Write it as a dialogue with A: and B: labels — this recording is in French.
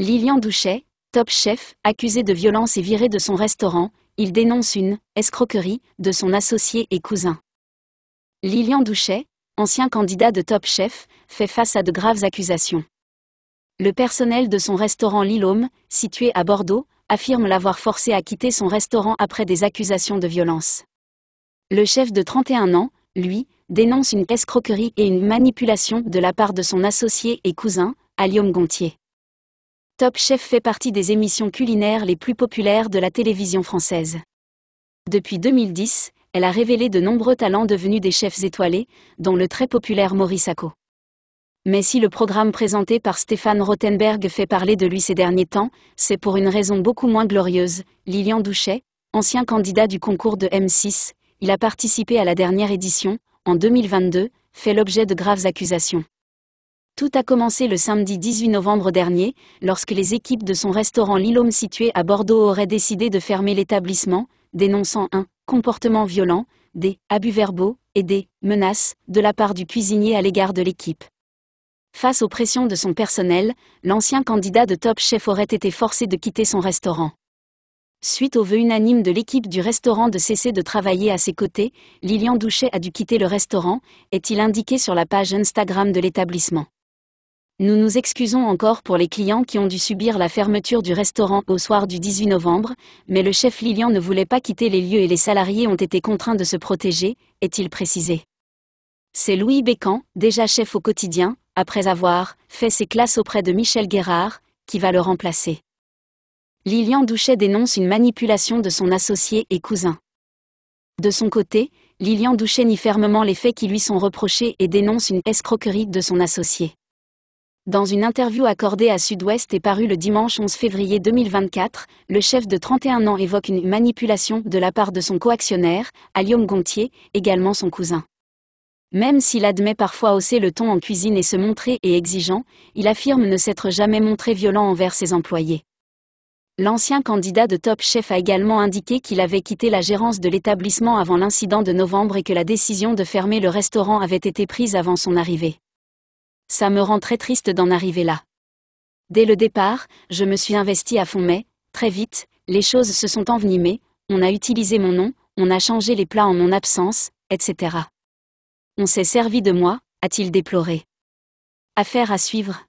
A: Lilian Douchet, top chef, accusé de violence et viré de son restaurant, il dénonce une escroquerie de son associé et cousin. Lilian Douchet, ancien candidat de top chef, fait face à de graves accusations. Le personnel de son restaurant Lil'Homme, situé à Bordeaux, affirme l'avoir forcé à quitter son restaurant après des accusations de violence. Le chef de 31 ans, lui, dénonce une escroquerie et une manipulation de la part de son associé et cousin, Alium Gontier. Top Chef fait partie des émissions culinaires les plus populaires de la télévision française. Depuis 2010, elle a révélé de nombreux talents devenus des chefs étoilés, dont le très populaire Maurice Acco. Mais si le programme présenté par Stéphane Rothenberg fait parler de lui ces derniers temps, c'est pour une raison beaucoup moins glorieuse. Lilian Douchet, ancien candidat du concours de M6, il a participé à la dernière édition, en 2022, fait l'objet de graves accusations. Tout a commencé le samedi 18 novembre dernier, lorsque les équipes de son restaurant Lilhomme situé à Bordeaux auraient décidé de fermer l'établissement, dénonçant un comportement violent, des abus verbaux et des menaces de la part du cuisinier à l'égard de l'équipe. Face aux pressions de son personnel, l'ancien candidat de Top Chef aurait été forcé de quitter son restaurant. Suite au vœu unanime de l'équipe du restaurant de cesser de travailler à ses côtés, Lilian Douchet a dû quitter le restaurant, est-il indiqué sur la page Instagram de l'établissement. Nous nous excusons encore pour les clients qui ont dû subir la fermeture du restaurant au soir du 18 novembre, mais le chef Lilian ne voulait pas quitter les lieux et les salariés ont été contraints de se protéger, est-il précisé. C'est Louis Bécan, déjà chef au quotidien, après avoir fait ses classes auprès de Michel Guérard, qui va le remplacer. Lilian Douchet dénonce une manipulation de son associé et cousin. De son côté, Lilian Douchet nie fermement les faits qui lui sont reprochés et dénonce une escroquerie de son associé. Dans une interview accordée à Sud-Ouest et parue le dimanche 11 février 2024, le chef de 31 ans évoque une manipulation de la part de son coactionnaire, Alium Gontier, également son cousin. Même s'il admet parfois hausser le ton en cuisine et se montrer et exigeant, il affirme ne s'être jamais montré violent envers ses employés. L'ancien candidat de Top Chef a également indiqué qu'il avait quitté la gérance de l'établissement avant l'incident de novembre et que la décision de fermer le restaurant avait été prise avant son arrivée ça me rend très triste d'en arriver là. Dès le départ, je me suis investi à fond mais, très vite, les choses se sont envenimées, on a utilisé mon nom, on a changé les plats en mon absence, etc. On s'est servi de moi, a-t-il déploré. Affaire à suivre.